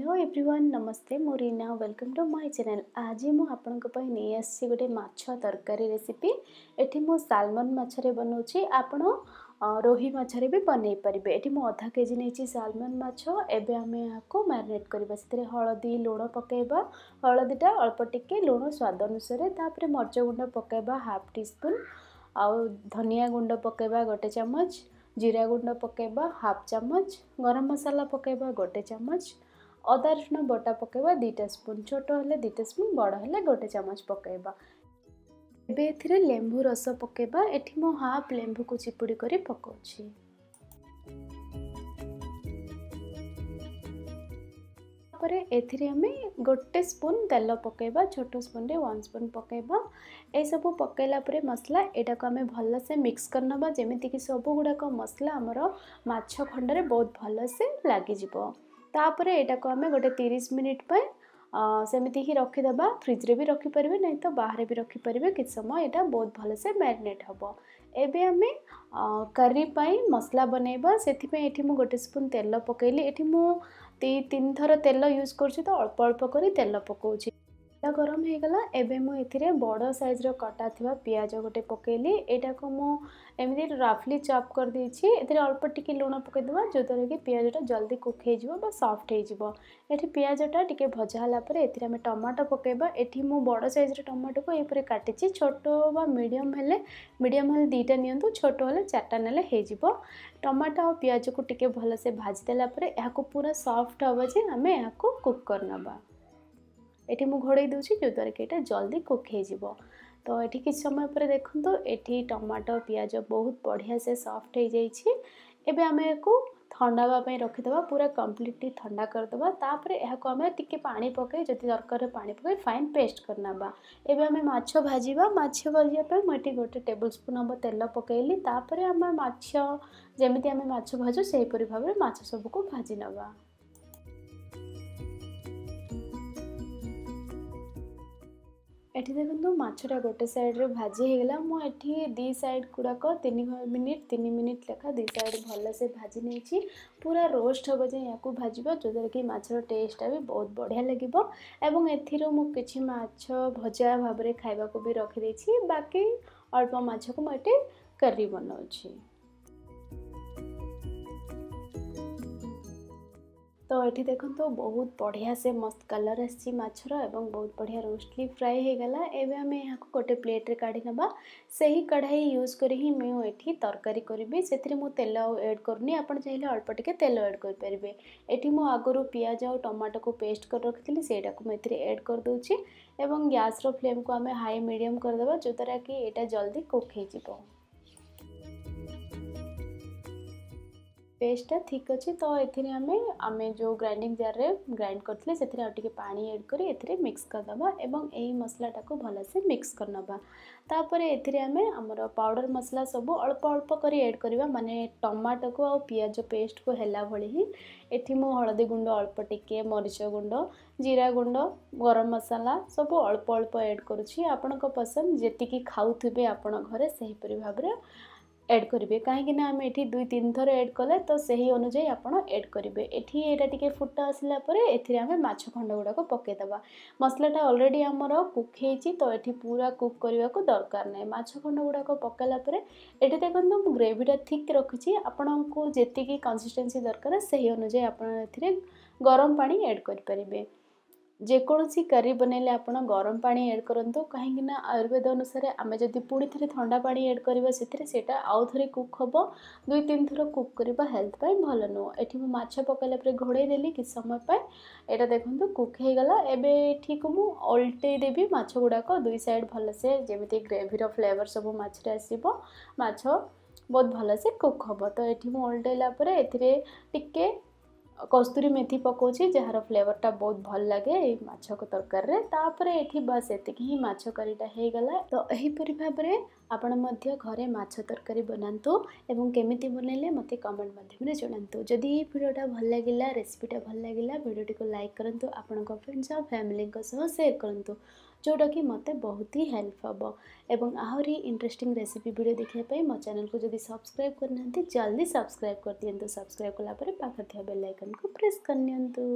hello everyone नमस्ते मो Reena welcome to my channel आज मुझे नहीं गोटे मरकारी रेसीपी एटी मो सालमन मछरे बनाऊँगी आपण रोही मछरे भी बनई पारे ये मुझे अधा के जी नहीं सालमन एवे आम यहाँ मारिनेट करवा हलदी लुण पकेबा हलदीटा अल्प टिके लुण स्वाद अनुसार तापर मरच गुंड पकेबा हाफ टी स्पून आउ धनिया गुंड पकेबा गोटे चमच जीरा गुंड पक हाफ चामच गरम मसाला पकेबा गोटे चमच ଅଦା ରସୁଣ ବଟା ପକାଇବା ଦୁଇଟା ସ୍ପୁନ୍ ଛୋଟ ହେଲେ ଦୁଇଟା ସ୍ପୁନ୍ ବଡ଼ ହେଲେ ଗୋଟେ ଚାମଚ ପକାଇବା ଏବେ ଏଥିରେ ଲେମ୍ବୁ ରସ ପକାଇବା ଏଠି ମୁଁ ହାଫ୍ ଲେମ୍ବୁକୁ ଚିପୁଡ଼ି କରି ପକାଉଛି ତାପରେ ଏଥିରେ ଆମେ ଗୋଟେ ସ୍ପୁନ୍ ତେଲ ପକାଇବା ଛୋଟ ସ୍ପୁନ୍ରେ ୱାନ୍ ସ୍ପୁନ୍ ପକାଇବା ଏସବୁ ପକାଇଲା ପରେ ମସଲା ଏଇଟାକୁ ଆମେ ଭଲସେ ମିକ୍ସ କରିନେବା ଯେମିତିକି ସବୁଗୁଡ଼ାକ ମସଲା ଆମର ମାଛ ଖଣ୍ଡରେ ବହୁତ ଭଲସେ ଲାଗିଯିବ ତାପରେ ଏଇଟାକୁ ଆମେ ଗୋଟେ ତିରିଶ ମିନିଟ୍ ପାଇଁ ସେମିତି ହିଁ ରଖିଦେବା ଫ୍ରିଜ୍ରେ ବି ରଖିପାରିବେ ନାହିଁ ତ ବାହାରେ ବି ରଖିପାରିବେ କିଛି ସମୟ ଏଇଟା ବହୁତ ଭଲସେ ମ୍ୟାରିନେଟ୍ ହେବ ଏବେ ଆମେ କରି ପାଇଁ ମସଲା ବନେଇବା ସେଥିପାଇଁ ଏଠି ମୁଁ ଗୋଟେ ସ୍ପୁନ୍ ତେଲ ପକାଇଲି ଏଠି ମୁଁ ଦୁଇ ତିନି ଥର ତେଲ ୟୁଜ୍ କରୁଛି ତ ଅଳ୍ପ ଅଳ୍ପ କରି ତେଲ ପକାଉଛି ତେଲଟା ଗରମ ହୋଇଗଲା ଏବେ ମୁଁ ଏଥିରେ ବଡ଼ ସାଇଜ୍ର କଟା ଥିବା ପିଆଜ ଗୋଟେ ପକାଇଲି ଏଇଟାକୁ ମୁଁ ଏମିତି ରଫଲି ଚପ୍ କରିଦେଇଛି ଏଥିରେ ଅଳ୍ପ ଟିକେ ଲୁଣ ପକାଇଦେବା ଯେଉଁଦ୍ୱାରା କି ପିଆଜଟା ଜଲ୍ଦି କୁକ୍ ହେଇଯିବ ବା ସଫ୍ଟ ହେଇଯିବ ଏଠି ପିଆଜଟା ଟିକେ ଭଜା ହେଲା ପରେ ଏଥିରେ ଆମେ ଟମାଟୋ ପକାଇବା ଏଠି ମୁଁ ବଡ଼ ସାଇଜ୍ର ଟମାଟୋକୁ ଏହିପରି କାଟିଛି ଛୋଟ ବା ମିଡ଼ିୟମ୍ ହେଲେ ମିଡ଼ିୟମ୍ ହେଲେ ଦୁଇଟା ନିଅନ୍ତୁ ଛୋଟ ହେଲେ ଚାରିଟା ନେଲେ ହେଇଯିବ ଟମାଟୋ ଆଉ ପିଆଜକୁ ଟିକେ ଭଲସେ ଭାଜିଦେଲା ପରେ ଏହାକୁ ପୁରା ସଫ୍ଟ ହେବ ଯେ ଆମେ ଏହାକୁ କୁକ୍ କରିନେବା ଏଠି ମୁଁ ଘୋଡ଼େଇ ଦେଉଛି ଯେଉଁଦ୍ୱାରା କି ଏଇଟା ଜଲ୍ଦି କୁକ୍ ହେଇଯିବ ତ ଏଠି କିଛି ସମୟ ପରେ ଦେଖନ୍ତୁ ଏଠି ଟମାଟୋ ପିଆଜ ବହୁତ ବଢ଼ିଆ ସେ ସଫ୍ଟ ହେଇଯାଇଛି ଏବେ ଆମେ ଏହାକୁ ଥଣ୍ଡା ହେବା ପାଇଁ ରଖିଦେବା ପୁରା କମ୍ପ୍ଲିଟଲି ଥଣ୍ଡା କରିଦେବା ତାପରେ ଏହାକୁ ଆମେ ଟିକେ ପାଣି ପକାଇ ଯଦି ଦରକାର ପାଣି ପକାଇ ଫାଇନ୍ ପେଷ୍ଟ କରିନେବା ଏବେ ଆମେ ମାଛ ଭାଜିବା ମାଛ ଭାଜିବା ପାଇଁ ମୁଁ ଏଠି ଗୋଟେ ଟେବୁଲ୍ ସ୍ପୁନ୍ ହେବ ତେଲ ପକାଇଲି ତାପରେ ଆମେ ମାଛ ଯେମିତି ଆମେ ମାଛ ଭାଜୁ ସେହିପରି ଭାବରେ ମାଛ ସବୁକୁ ଭାଜି ନେବା ଏଠି ଦେଖନ୍ତୁ ମାଛଟା ଗୋଟେ ସାଇଡ଼୍ରେ ଭାଜି ହେଇଗଲା ମୁଁ ଏଠି ଦୁଇ ସାଇଡ଼୍ ଗୁଡ଼ାକ ତିନି ମିନିଟ୍ ତିନି ମିନିଟ୍ ଲେଖା ଦୁଇ ସାଇଡ଼୍ ଭଲସେ ଭାଜି ନେଇଛି ପୁରା ରୋଷ୍ଟ ହେବ ଯେ ୟାକୁ ଭାଜିବ ଯେଉଁଦ୍ୱାରା କି ମାଛର ଟେଷ୍ଟଟା ବି ବହୁତ ବଢ଼ିଆ ଲାଗିବ ଏବଂ ଏଥିରୁ ମୁଁ କିଛି ମାଛ ଭଜା ଭାବରେ ଖାଇବାକୁ ବି ରଖିଦେଇଛି ବାକି ଅଳ୍ପ ମାଛକୁ ମୁଁ ଏଠି କରି ବନାଉଛି ତ ଏଠି ଦେଖନ୍ତୁ ବହୁତ ବଢ଼ିଆ ସେ ମସ୍ତ କଲର୍ ଆସିଛି ମାଛର ଏବଂ ବହୁତ ବଢ଼ିଆ ରୋଷ୍ଟଲି ଫ୍ରାଏ ହୋଇଗଲା ଏବେ ଆମେ ଏହାକୁ ଗୋଟେ ପ୍ଲେଟ୍ରେ କାଢ଼ି ନେବା ସେହି କଢ଼ାଇ ୟୁଜ୍ କରି ହିଁ ମୁଁ ଏଠି ତରକାରୀ କରିବି ସେଥିରେ ମୁଁ ତେଲ ଆଉ ଏଡ଼୍ କରୁନି ଆପଣ ଚାହିଁଲେ ଅଳ୍ପ ଟିକେ ତେଲ ଏଡ଼୍ କରିପାରିବେ ଏଠି ମୁଁ ଆଗରୁ ପିଆଜ ଆଉ ଟମାଟୋକୁ ପେଷ୍ଟ କରି ରଖିଥିଲି ସେଇଟାକୁ ମୁଁ ଏଥିରେ ଏଡ଼୍ କରିଦେଉଛି ଏବଂ ଗ୍ୟାସ୍ର ଫ୍ଲେମ୍କୁ ଆମେ ହାଇ ମିଡ଼ିୟମ୍ କରିଦେବା ଯଦ୍ୱାରା କି ଏଇଟା ଜଲ୍ଦି କୁକ୍ ହୋଇଯିବ পেস্টটা ঠিক ଅଛି ତ ଏଥିରେ ଆମେ ଆମେ ଯେଉଁ ଗ୍ରାଇଣ୍ଡିଂ ଜାର୍ରେ ଗ୍ରାଇଣ୍ଡ କରିଥିଲେ ସେଥିରେ ଆଉ ଟିକେ ପାଣି ଏଡ଼୍ କରି ଏଥିରେ ମିକ୍ସ କରିଦେବା ଏବଂ ଏହି ମସଲାଟାକୁ ଭଲସେ ମିକ୍ସ କରିନେବା ତାପରେ ଏଥିରେ ଆମେ ଆମର ପାଉଡ଼ର ମସଲା ସବୁ ଅଳ୍ପ ଅଳ୍ପ କରି ଏଡ଼୍ କରିବା ମାନେ ଟମାଟୋକୁ ଆଉ ପିଆଜ ପେଷ୍ଟକୁ ହେଲା ଭଳି ହିଁ ଏଠି ମୁଁ ହଳଦୀ ଗୁଣ୍ଡ ଅଳ୍ପ ଟିକେ ମରିଚ ଗୁଣ୍ଡ ଜିରା ଗୁଣ୍ଡ ଗରମ ମସଲା ସବୁ ଅଳ୍ପ ଅଳ୍ପ ଏଡ଼୍ କରୁଛି ଆପଣଙ୍କ ପସନ୍ଦ ଯେତିକି ଖାଉଥିବେ ଆପଣ ଘରେ ସେହିପରି ଭାବରେ এড করবে কাହିଁকিନା ଆମେ ଏଠି ଦୁଇ ତିନି ଥର ଏଡ୍ କଲେ ତ ସେହି ଅନୁଯାୟୀ ଆପଣ ଏଡ୍ କରିବେ ଏଠି ଏଇଟା ଟିକେ ଫୁଟା ଆସିଲା ପରେ ଏଥିରେ ଆମେ ମାଛ ଖଣ୍ଡ ଗୁଡ଼ାକ ପକାଇଦେବା ମସଲାଟା ଅଲରେଡ଼ି ଆମର କୁକ୍ ହେଇଛି ତ ଏଠି ପୁରା କୁକ୍ କରିବାକୁ ଦରକାର ନାହିଁ ମାଛ ଖଣ୍ଡ ଗୁଡ଼ାକ ପକାଇଲା ପରେ ଏଠି ଦେଖନ୍ତୁ ମୁଁ ଗ୍ରେଭିଟା ଠିକ୍ ରଖିଛି ଆପଣଙ୍କୁ ଯେତିକି କନସିଷ୍ଟେନ୍ସି ଦରକାର ସେହି ଅନୁଯାୟୀ ଆପଣ ଏଥିରେ ଗରମ ପାଣି ଏଡ୍ କରିପାରିବେ ଯେକୌଣସି କରି ବନେଇଲେ ଆପଣ ଗରମ ପାଣି ଏଡ଼୍ କରନ୍ତୁ କାହିଁକିନା ଆୟୁର୍ବେଦ ଅନୁସାରେ ଆମେ ଯଦି ପୁଣି ଥରେ ଥଣ୍ଡା ପାଣି ଏଡ଼୍ କରିବା ସେଥିରେ ସେଇଟା ଆଉ ଥରେ କୁକ୍ ହେବ ଦୁଇ ତିନି ଥର କୁକ୍ କରିବା ହେଲ୍ଥ ପାଇଁ ଭଲ ନୁହଁ ଏଠି ମୁଁ ମାଛ ପକାଇଲା ପରେ ଘୋଡ଼େଇ ଦେଲି କିଛି ସମୟ ପାଇଁ ଏଇଟା ଦେଖନ୍ତୁ କୁକ୍ ହେଇଗଲା ଏବେ ଏଠିକୁ ମୁଁ ଓଲଟେଇ ଦେବି ମାଛ ଗୁଡ଼ାକ ଦୁଇ ସାଇଡ଼୍ ଭଲସେ ଯେମିତି ଗ୍ରେଭିର ଫ୍ଲେଭର୍ ସବୁ ମାଛରେ ଆସିବ ମାଛ ବହୁତ ଭଲସେ କୁକ୍ ହେବ ତ ଏଠି ମୁଁ ଓଲଟେଇଲା ପରେ ଏଥିରେ ଟିକେ कस्तूरी मेथी पकाचे जार फ्लेवर टा बहुत भल लगे तरकारीपर ये मीटा हो गला तो यहीपर भाव में आपरे मरकारी बनातु और केमी बनइले मत कमेंट मध्यम जनातु जदि भिडटा भल लगे रेसीपीटा भल लगे भिडटी को लाइक करूँ आपण फ्रेंड्स और फैमिली सह सेयर करूँ ଯେଉଁଟାକି ମୋତେ ବହୁତ ହି ହେଲ୍ପ ହେବ ଏବଂ ଆହୁରି ଇଣ୍ଟରେଷ୍ଟିଂ ରେସିପି ଭିଡ଼ିଓ ଦେଖିବା ପାଇଁ ମୋ ଚ୍ୟାନେଲ୍କୁ ଯଦି ସବସ୍କ୍ରାଇବ୍ କରିନାହାନ୍ତି ଜଲ୍ଦି ସବସ୍କ୍ରାଇବ୍ କରିଦିଅନ୍ତୁ ସବସ୍କ୍ରାଇବ୍ କଲା ପରେ ପାଖରେ ଥିବା ବେଲ୍ ଆଇକନ୍କୁ ପ୍ରେସ୍ କରିନିଅନ୍ତୁ